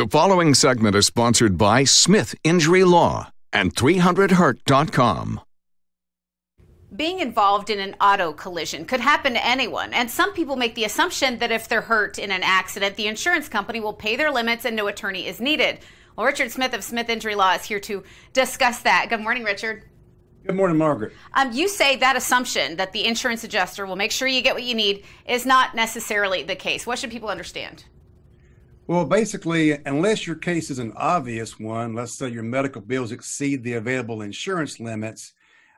The following segment is sponsored by Smith Injury Law and 300hurt.com. Being involved in an auto collision could happen to anyone, and some people make the assumption that if they're hurt in an accident, the insurance company will pay their limits and no attorney is needed. Well, Richard Smith of Smith Injury Law is here to discuss that. Good morning, Richard. Good morning, Margaret. Um, you say that assumption that the insurance adjuster will make sure you get what you need is not necessarily the case. What should people understand? Well, basically, unless your case is an obvious one, let's say your medical bills exceed the available insurance limits,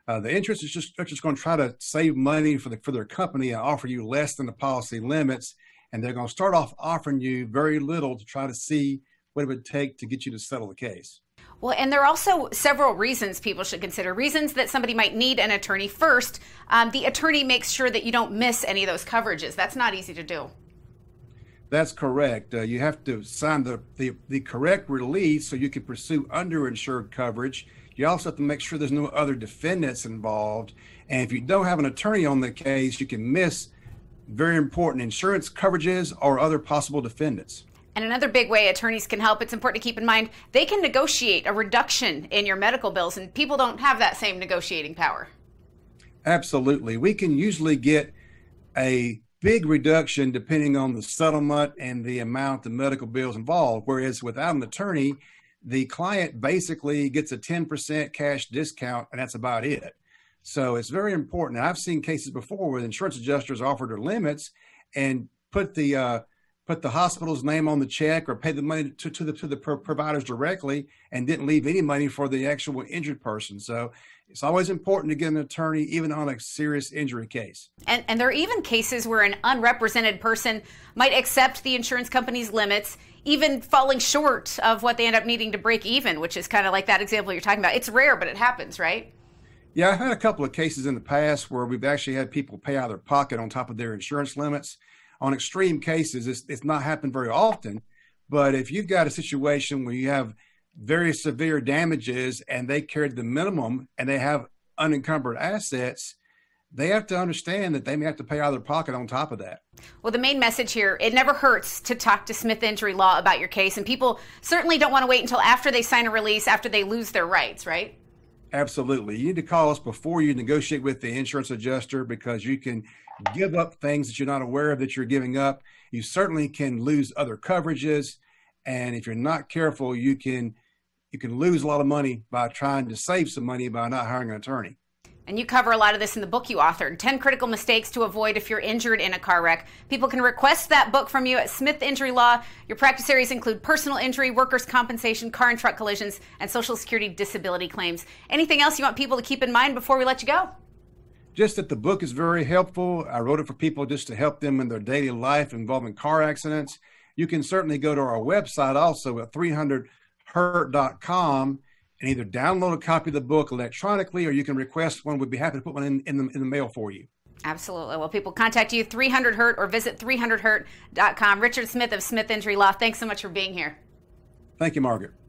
uh, the insurance is just, just going to try to save money for, the, for their company and offer you less than the policy limits. And they're going to start off offering you very little to try to see what it would take to get you to settle the case. Well, and there are also several reasons people should consider. Reasons that somebody might need an attorney first. Um, the attorney makes sure that you don't miss any of those coverages. That's not easy to do. That's correct. Uh, you have to sign the, the, the correct release so you can pursue underinsured coverage. You also have to make sure there's no other defendants involved. And if you don't have an attorney on the case, you can miss very important insurance coverages or other possible defendants. And another big way attorneys can help, it's important to keep in mind, they can negotiate a reduction in your medical bills, and people don't have that same negotiating power. Absolutely. We can usually get a big reduction depending on the settlement and the amount of medical bills involved. Whereas without an attorney, the client basically gets a 10% cash discount, and that's about it. So it's very important. I've seen cases before where insurance adjusters offer their limits and put the uh, put the hospital's name on the check or pay the money to, to the to the pro- providers directly and didn't leave any money for the actual injured person. So it's always important to get an attorney, even on a serious injury case. And, and there are even cases where an unrepresented person might accept the insurance company's limits, even falling short of what they end up needing to break even, which is kind of like that example you're talking about. It's rare, but it happens, right? Yeah, I've had a couple of cases in the past where we've actually had people pay out of their pocket on top of their insurance limits on extreme cases, it's, it's not happened very often. But if you've got a situation where you have very severe damages and they carried the minimum and they have unencumbered assets, they have to understand that they may have to pay out of their pocket on top of that. Well, the main message here it never hurts to talk to Smith Injury Law about your case. And people certainly don't want to wait until after they sign a release, after they lose their rights, right? Absolutely. You need to call us before you negotiate with the insurance adjuster because you can give up things that you're not aware of that you're giving up. You certainly can lose other coverages. And if you're not careful, you can you can lose a lot of money by trying to save some money by not hiring an attorney and you cover a lot of this in the book you authored 10 critical mistakes to avoid if you're injured in a car wreck people can request that book from you at smith injury law your practice areas include personal injury workers compensation car and truck collisions and social security disability claims anything else you want people to keep in mind before we let you go just that the book is very helpful i wrote it for people just to help them in their daily life involving car accidents you can certainly go to our website also at 300hurt.com and either download a copy of the book electronically or you can request one. We'd be happy to put one in, in, the, in the mail for you. Absolutely. Well, people contact you 300 Hurt or visit 300hurt.com. Richard Smith of Smith Injury Law, thanks so much for being here. Thank you, Margaret.